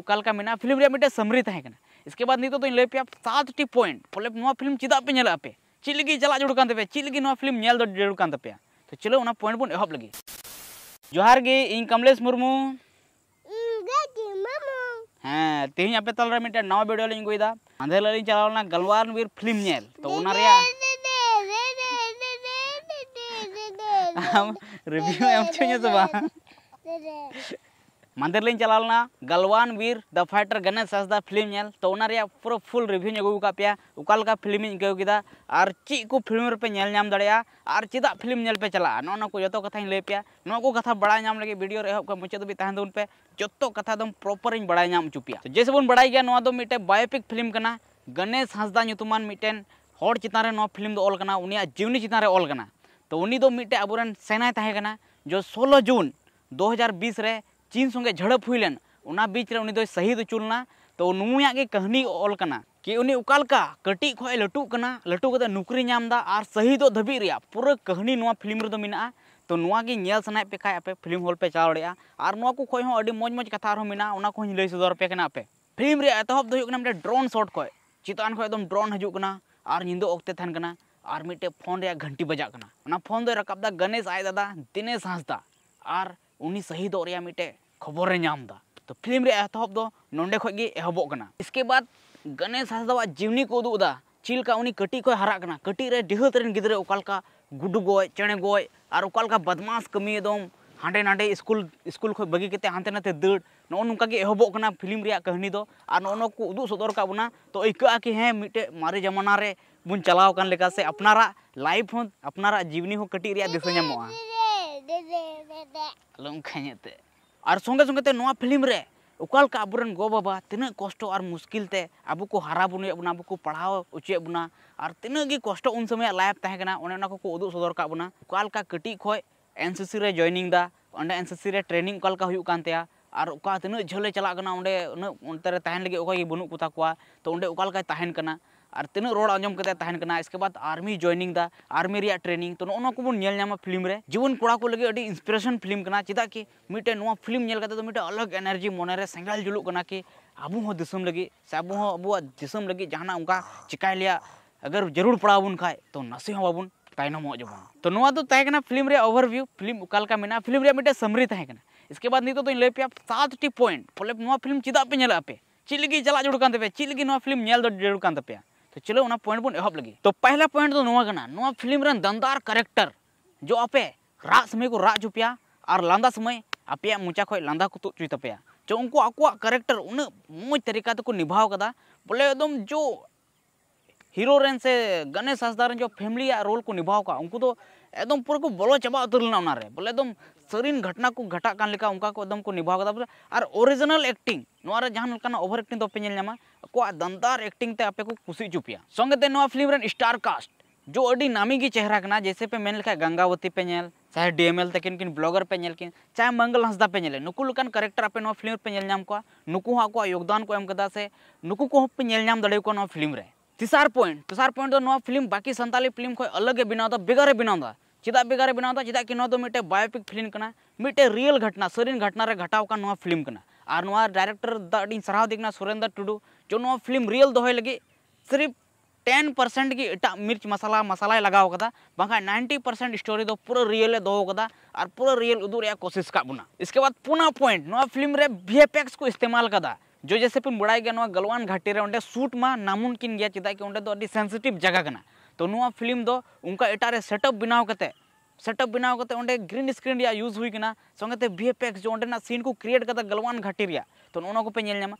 उकाल का फिल्म समृद्ध है कना इसके बाद नीत तो इन लेपे सात टी पॉइंट बोले फिल्म चेदपे नापे चिली चला जरूर तपे चिली फिल्म जरूर तपे तो चलो पॉइंट बन एह लगे जोहार गे कमलेश मुर्मू हाँ तेहे आपे तल मिट्टे नवा भिडियो लिंग अगुय आंधेल चलावना गलवार वीर फिल्म तो रिव्यू एम चुना मंदिर लिंग चलालना Galwan Veer the fighter Ganesh Hansda film नल तो पूरा फुल रिव्यू अगू का पे अकालका फिल्म और ची को फिल्म पे नाम दाड़ा चेदा फिल्म पे चला को जो कथा लैपे पे को कथा बड़ा नाम लगे मुचाद तो भी तहन पे जो कथा दम तो प्रॉपर बड़ा नाम चुपे तो जैसे बन बड़ा गया मिट्टे बायोपिक फिल्म गणेश हंसदा नुतुमान मिट्टन हर चितान फिल्म तो ऑल जीवनी चितान ऑल तो उन्हीं मिट्टे अब सेनाय जो सोलो जून दो हज़ार बीस चीन संगे झड़प हुई लेना बीच रे तो शहीद उचुलना तो नुआ के कहानी ऑल कि उनी उकालका कटी खय लटू कना लटू कते तो नौकरी नामदा आर शहीद धबी पूरा कहानी फिल्म रे तो, तो नुआ सना पे खाय पे फिल्म हॉल पे चाव रे आर नुआ को खय हो कथा रो मिना को लई सदर पे कना पे फिल्म रे एतहब ड्रोन शॉट खय चितान खय एकदम ड्रोन हजु और आर निंदो ओक्ते थान कना आर फोन घंटी बजा फोन दो रकबदा गणेश आय दादा दिनेश हंसदा और उन्हीं शहीद और मिट्टे खबर तो फिल्म एहतब दो नोडे खजे एहबना इसके बाद गणेश हासदा जीवनी को उदूदा चलका कटी को हरा कटी डिहत गिद्रे अकालका गुडू गज चेड़े गज और अकालका बदमाश कमी दम हांडे नाडे स्कूल स्कूल खो बगी कते हांते नाते दड़ नो नोका एहबना फिल्म कहानी दो और नो को उदू सदर काबना तो आयका कि हे मिट्टे मारे जमाना रे बन चलाव से अपनारा लाइफ हो अपनारा जीवनी हो कटी दिशा संगे संगे फिल्म अब गो बाबा तना कष्ट और मुश्किल से अब को हारा बनुए बना को पढ़ा उचे बना और तना कष्ट उन समय लाइफ तहकना को उदू सदर का बोना का कटी खो N C C joining N C C training का और तना झले चलना उन्े उन्ते बनू को तो उन्े तहन करना और तना रोड आजम इसके बाद आर्मी जॉइनिंग दा आर्मी ट्रेनिंग तो नो को बन फिल्म रे जीवन कड़ा को लगे अभी फिल्म करना चेदा कि मिट्टे फिल्म नेल तो मिट्टे अलग एनर्जी मन रे सेंगल जुलू करना कि अब हो लगे से अबो हो लगे जहाना उनका चिकाय लिया अगर जरूर पड़ा बन खा तो नसे हो बाबन तायनमो जबन तो नो तो तहकना फिल्म रे ओवरव्यू फिल्म उकालका मेना फिल्म रे मिटे समरी तहकना इसके बाद नित तो, तो लैपे सात टी पॉइंट बोले फिल्म चेदा पे नेला पे चिलगी चला जुड़ पे तपे चिलगी फिल्म नेल दो जुड़ तो चलो ना पॉइंट बन एहब लगी तो पहला पॉइंट तो नोआ गना नोआ फिल्म रन दमदार कैरेक्टर जो आपे रात समय को रात जुपिया और लांदा समय आपे मुचा खो लांदा को तुच तो तपे जो उनको आकुआ कैरेक्टर उन मौज तरीका तो को निभाव कदा बोले एकदम जो हीरो रेन से गणेश हासदार जो फैमिली रोल को निभाव का उनको तो एकदम पूरा को बोलो चबा उतर लेना उनारे बोले एकदम सरीन घटना को घटा कान लेका उनका को एकदम को निभाव कदा और ओरिजिनल एक्टिंग नोआ जहां लकाना ओवर एक्टिंग तो पे नेल ᱟᱠᱚᱣᱟᱜ एक्टिंग ᱮᱠᱴᱤᱝ ᱛᱮ ᱟᱯᱮ ᱠᱚ ᱠᱩᱥᱤ ᱦᱚᱪᱚ ᱯᱮᱭᱟ ᱥᱚᱸᱜᱮᱛᱮ ᱱᱚᱣᱟ ᱯᱷᱤᱞᱢ ᱨᱮᱱ ᱥᱴᱟᱨ जो अड़ी नामी की चेहरा कना जैसे पे मेल लेखा गंगावती पे नेल चाहे डीएमएल तकिन किन ब्लॉगर पे नेल किन चाहे मंगल हंसदा पे नेल नुकु लकन कैरेक्टर आपे नो फिल्म पे नेल नाम को नुकु हा को योगदान को एम कदा से नुकु को पे नेल नाम दड़े को नो फिल्म रे तिसार पॉइंट तिसार पॉइंट दो नो फिल्म बाकी संताली फिल्म को अलग है बिना दो तो, बिगड़े बिना दो तो, चिदा बिगड़े बिना दो तो, चिदा कि नो दो मिटे बायोपिक फिल्म कना मिटे रियल घटना सरीन घटना रे घटाव का नो फिल्म कना और ना डायरेक्टर दिन सारा देखना सुरेंद्र टुडू जो नवा फिल्म रियल दोहे लगे सिर्फ टेन परसेंट की एट मिर्च मसाला मसाला लगाव बाखा नाइनटी पार्सेंट स्टोरी दो पूरा रियल दो और पूरा रियल उदूर कोशिश का बुना इसके बाद पुना पॉइंट नवा फिल्म रे को इस्तेमाल कदा जो जैसे पे बड़ा गया गलवान घाटी रे उन्हें शूट मा नामुमकिन गया चेदा कि उन्हें सेंसिटिव जगह तो फिल्म दो उनका एटारे सेटअप बनाव सेटअप बनाव करते ग्रीन स्क्रीन यूज हुई संगे तो वीएफएक्स जो सीन को क्रिएट करता गलवान घाटी तो नो को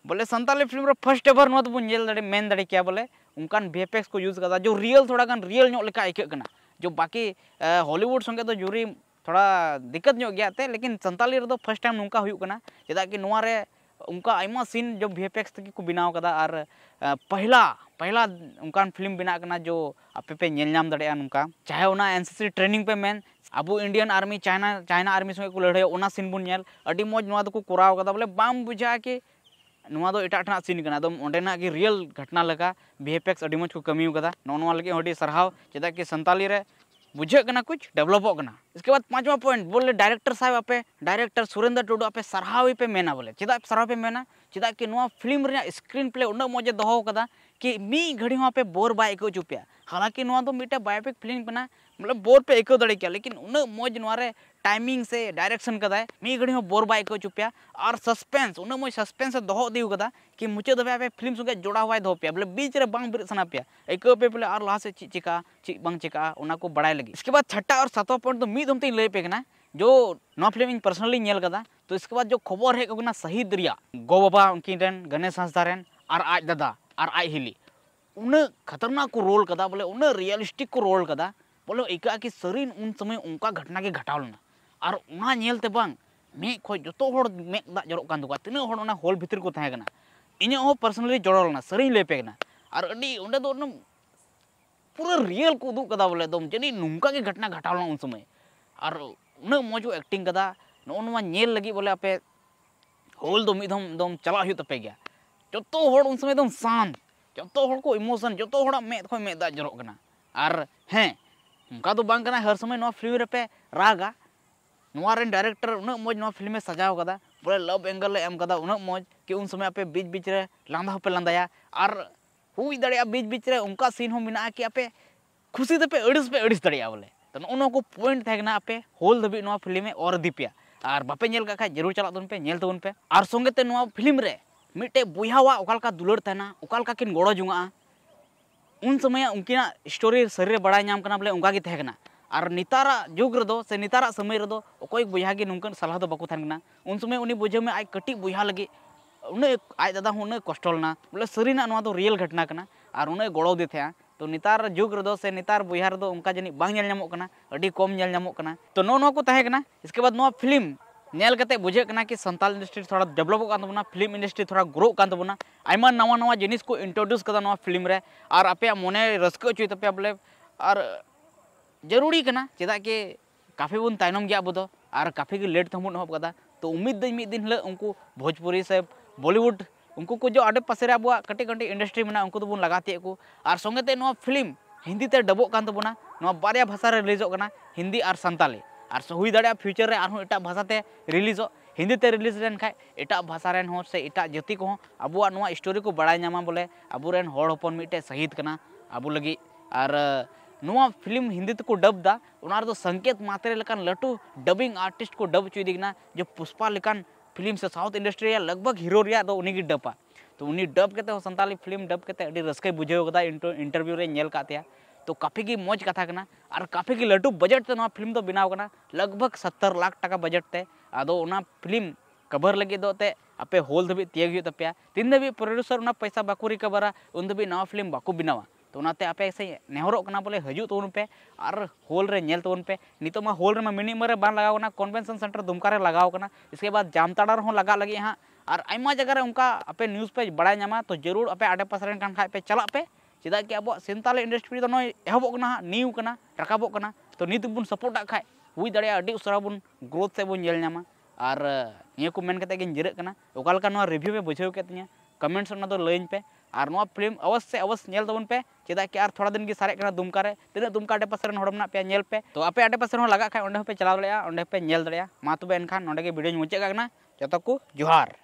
बोले सानी फिल्म फर्स्ट एवर बन जेल बोले उनकान को यूज करता जो रियल थोड़ा रियल नो जो बाकी हॉलीवुड संगे तो जुरी थोड़ा दिक्कत गया लेकिन सानी फर्स्ट टाइम नुका चेदा कि उनका सीन जो वीएफएक्स तक को बनाव कदा और पहला पहला उनका फिल्म बना करना जो आपे पे नेल नाम दड़े उनका चाहे उना एनसीसी ट्रेनिंग पे मैं अब Indian army China China army संगे को लड़ाई उना सीन बन नेल अडी तो बोले बाम बुझा तो तो कि नवा दो एटा सीन करना दम ओंडेना की रियल घटना लगा वीएफएक्स अडी मज़ को कमी कदा नोनवा लगे ओडी सरहाव चदा के संताली रे बुझे कुछ डेवलपना इसके बाद पाँचवा पॉइंट बोले डायरेक्टर साहब आपे डायरेक्टर सुरेंद्र टुडू आपे सारहावे पे मेना बोले चेदा सारहावे पे मेना चेदा कि फिल्म स्क्रीन प्ले उतना मजे दो कि मी घड़ी वहाँ पे बोर बा एक चुपे हालांकि मिट्टे बायोपिक फिल्म बना मतलब बोर पे एक दड़े लेकिन उन मज नारे टाइमिंग से डायरेक्शन कदा मी घड़ी हो बोर बाय चुपे और सस्पेंस उन मज सस्पेंस कि मुचाद दबे पे फिल्म संगे जोड़ा हुआ दोपे बोले मतलब बीच रे बांग बिर सना पे एक पे बोले और लहा से चिक चिका चिक बांग चिका उना को लगी इसके बाद छठा और सातवा पॉइंट तो मी दम लय पे कना जो ना फिल्म इन पर्सनली नेल कदा तो इसके बाद जो खबर हेकना शहीद रिया गो बाबा उनकिन गणेश हांसदा और आज दादा और आज हिली उन खतरनाक को रोल कदा बोले उन रियलिस्टिक को रोल कदा बोले इका कि सरीन उन समय उनका घटना के घटाव लेना और उना नेलते बांग मे खो जो तो होड़ मे दा जरो कान दुका तिना होड़ उना होल भीतर को तहे कना इने हो पर्सनली जड़ो लेना सरीन ले पे कना और अडी उंडे तो दो न पूरा रियल को दु कदा बोले दम तो जनी नुंका के घटना घटाव लेना उन समय और उन मौजो एक्टिंग कदा नो नुवा नेल लगी बोले आपे होल दो मिदम दम चला हुयो तपे तो गया ᱡᱚᱛᱚ ᱦᱚᱲ ᱩᱱ സമയᱛᱮᱢ ᱥᱟᱱ ᱡᱚᱛᱚ ᱦᱚᱲ ᱠᱚ ᱮᱢᱚᱥᱚᱱ ᱡᱚᱛᱚ ᱦᱚᱲᱟᱜ ᱢᱮᱫ ᱠᱷᱚᱭ ᱢᱮᱫᱟ ᱡᱚᱨᱚᱜ ᱠᱟᱱᱟ ᱟᱨ ᱦᱮᱸ ᱩᱱᱠᱟᱫᱚ ᱵᱟᱝ ᱠᱟᱱᱟ ᱦᱟᱨ ᱥᱚᱢᱚᱭ ᱱᱚᱣᱟ ᱯᱷᱤᱞᱢ ᱨᱮᱯᱮ ᱨᱟᱜᱟ ᱱᱚᱣᱟ ᱨᱮᱱ ᱰᱟᱭᱨᱮᱠᱴᱚᱨ ᱩᱱᱟᱹᱜ ᱢᱚᱡ ᱱᱚᱣᱟ ᱯᱷᱤᱞᱢᱮ ᱥᱟᱡᱟᱣ ᱠᱟᱫᱟ ᱵᱚᱞᱮ ᱞᱚᱵ ᱮᱝᱜᱮᱞᱮ ᱮᱢ ᱠᱟᱫᱟ ᱩᱱᱟᱹᱜ ᱢᱚᱡ ᱠᱤ ᱩᱱ ᱥᱚᱢᱚᱭᱟᱯᱮ ᱵᱤᱪᱼᱵᱤᱪᱨᱮ ᱞᱟᱸᱫᱟ ᱯᱮ ᱞᱟᱸᱫᱟ मिट्टे बयावा दुलर तेना ताना गड़ो जो उन समय उनकिना स्टोरी सरी बड़ा बोले उनका और नितारा जुग रो से नितारा समय रदो ओकोई बुझा के नुकन सलाह तो बाकना उन समय उन बुझे में आज कटी बुझा लगे उन आज दादा उन उन्हें कष्ट लेना बोले मतलब सरी तो रियल घटना का और उन गड़ो दे तो नितार जुग रो से नितार बुझा रो उनका जनी बांग कम तो नो नो को तहकना इसके बाद फिल्म नेल करते बुझे कि संताल इंडस्ट्री थोड़ा डेवलप कान फिल्म इंडस्ट्री थोड़ा ग्रो कान आयमा नवा नवा जिनिस को इंट्रोड्यूस कर फिल्म रे और आपे मने रस्क हचुय तपे बोले और जरूरी करना चेदा कि काफी बन तयनम गया अब और काफी के लेट थम हब का तो उम्मीद दिन मिद दिन हिल उनको भोजपुरी से बॉलीवुड उनको को जो आड़े पासे अब कटे कटे इंडस्ट्री में उनको बन लगाते को और संगे फिल्म हिंदी ते डबोना बारे भाषा रिलीजों हिंदी और सानताली और हुई दाड़ा फ्यूचर और एटा भाषाते रिलीजो हिंदीते रिलीज लेन खाय एटा भाषा रेन हो से एटा जति को अबुआ नवा स्टोरी को बड़ा नामा बोले अब रेन होड़ हपन मिटे शहीद कना अब लगी और नवा फिल्म हिंदी तक डब दा उनार तो संकेत मात्रे लेकिन लटू डबिंग आर्टिस्ट को डब चुई दिगना जो पुष्पा लेकिन फिल्म से साउथ इंडस्ट्री लगभग हीरो रिया दो तो उन्हीं की डबा तो उन्हीं डब के संताली फिल्म डब के रस्के बुझे इंटरव्यू रे नेल कातिया तो काफ़ी की मौज कथा करना और काफ़ी की लटू बजट ते फिल्म तो बनाव तो करना लगभग सत्तर लाख टका बजट से अदो फिल्म कवर लगे दो ते अपे होल धाबी तेग हो पे तीन धाबी प्रोड्यूसर पैसा बाको रिकवरा उन धाबी ना फिल्म बाको बनावा तो नाते अपे से नेहरों करना बोले हजू तो पे और हॉल रे नेल तो पे नितो मा हॉल रे मा मिनिमम रे बान लगाव करना कन्वेंशन सेंटर दुमका रे करना इसके बाद जामताड़ा रे लगा लगे हाँ और आइमा जगह उनका आपे न्यूज़ पे बड़ा नामा तो जरूर आपे आड़े पास रे खान पे चला पे चेदा कि अब सेंताल इंडस्ट्री तो नो एहब न्यू का रकाब तो नित बन सपोर्ट खा हो दड़ा बन ग्रोथ से बोल और नियन जिरना ओका रिव्यू पे बुझे कि कमेंट्स तो लाइन पे और फिल्म अवश्य अवश्य पे चेदा कि थोड़ा दिन की सारे दुमका तीना दुमका आडेपाशन हमें पे पे तो आपे आडेपाशन लगा खा पे चला दें पे दें तब एनखान नोगे भिडियो मुचे जो को जोहार